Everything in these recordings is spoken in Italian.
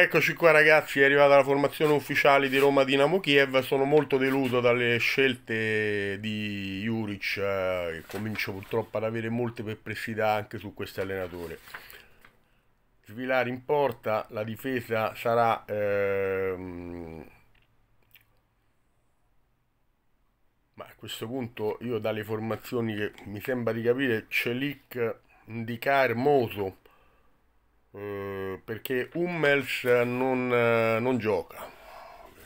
Eccoci qua ragazzi, è arrivata la formazione ufficiale di Roma Dinamo Kiev, sono molto deluso dalle scelte di Juric, eh, comincio purtroppo ad avere molte perplessità anche su questo allenatore. Svilare in porta, la difesa sarà... Ehm... Ma a questo punto io dalle formazioni che mi sembra di capire, Celic, Indica, Hermoso, eh, perché Hummels eh, non, eh, non, gioca.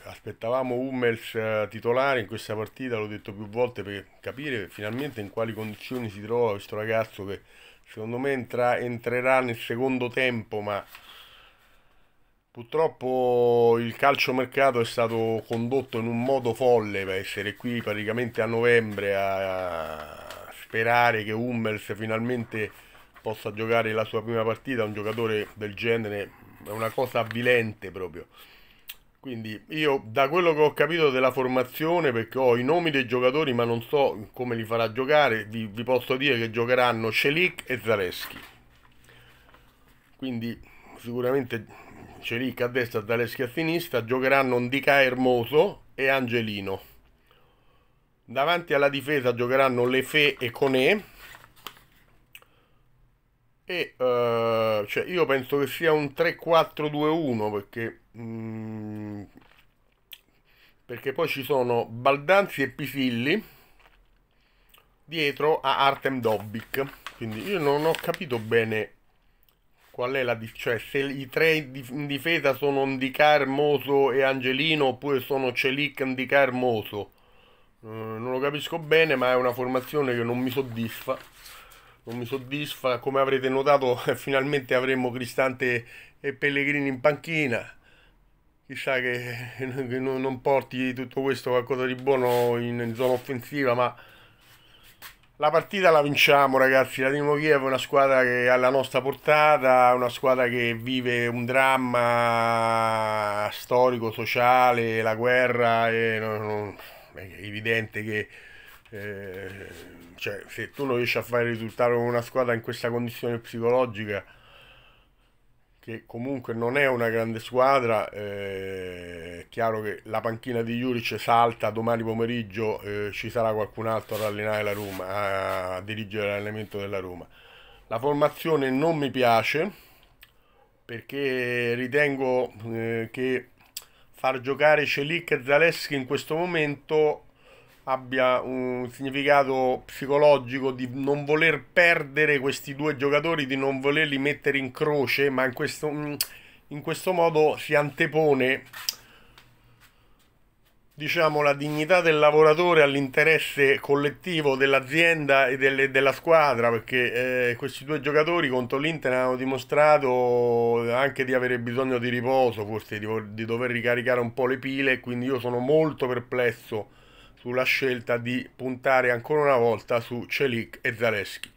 Aspettavamo Hummels titolare in questa partita, l'ho detto più volte, per capire finalmente in quali condizioni si trova questo ragazzo che secondo me entra, entrerà nel secondo tempo, ma Purtroppo il calciomercato è stato condotto in un modo folle per essere qui praticamente a novembre a sperare che Hummels finalmente possa giocare la sua prima partita, un giocatore del genere è una cosa avvilente proprio. Quindi io da quello che ho capito della formazione, perché ho i nomi dei giocatori ma non so come li farà giocare, vi, vi posso dire che giocheranno Celic e Zaleschi. Quindi sicuramente Celic a destra, Zaleschi a sinistra, giocheranno Ndica Hermoso e Angelino. Davanti alla difesa giocheranno Lefe e Conè e uh, cioè io penso che sia un 3-4-2-1 perché, mm, perché poi ci sono Baldanzi e Pisilli dietro a Artem Dobbik. Quindi io non ho capito bene qual è la cioè se i tre in difesa sono Ndicar, Moso e Angelino oppure sono Celic, Ndicar, Moso. Uh, non lo capisco bene, ma è una formazione che non mi soddisfa non mi soddisfa. Come avrete notato, finalmente avremo Cristante e Pellegrini in panchina. Chissà che, non porti tutto questo qualcosa di buono in zona offensiva, ma la partita la vinciamo, ragazzi. La Dinamo Kiev è una squadra che è alla nostra portata, una squadra che vive un dramma storico, sociale, la guerra. E... è evidente che Ehm, cioè, se tu non riesci a fare risultare una squadra in questa condizione psicologica, che comunque non è una grande squadra, eh, è chiaro che la panchina di Juric salta domani pomeriggio, eh, ci sarà qualcun altro ad allenare la Roma, a dirigere l'allenamento della Roma. La formazione non mi piace perché ritengo eh, che far giocare Celic e Zaleschi in questo momento abbia un significato psicologico di non voler perdere questi due giocatori, di non volerli mettere in croce, ma in questo, mm, in questo modo si antepone diciamo, la dignità del lavoratore all'interesse collettivo dell'azienda e delle, della squadra, perché eh, questi due giocatori contro l'Inter hanno dimostrato anche di avere bisogno di riposo, forse di, di dover ricaricare un po' le pile, quindi io sono molto perplesso sulla scelta di puntare ancora una volta su Celic e Zaleschi.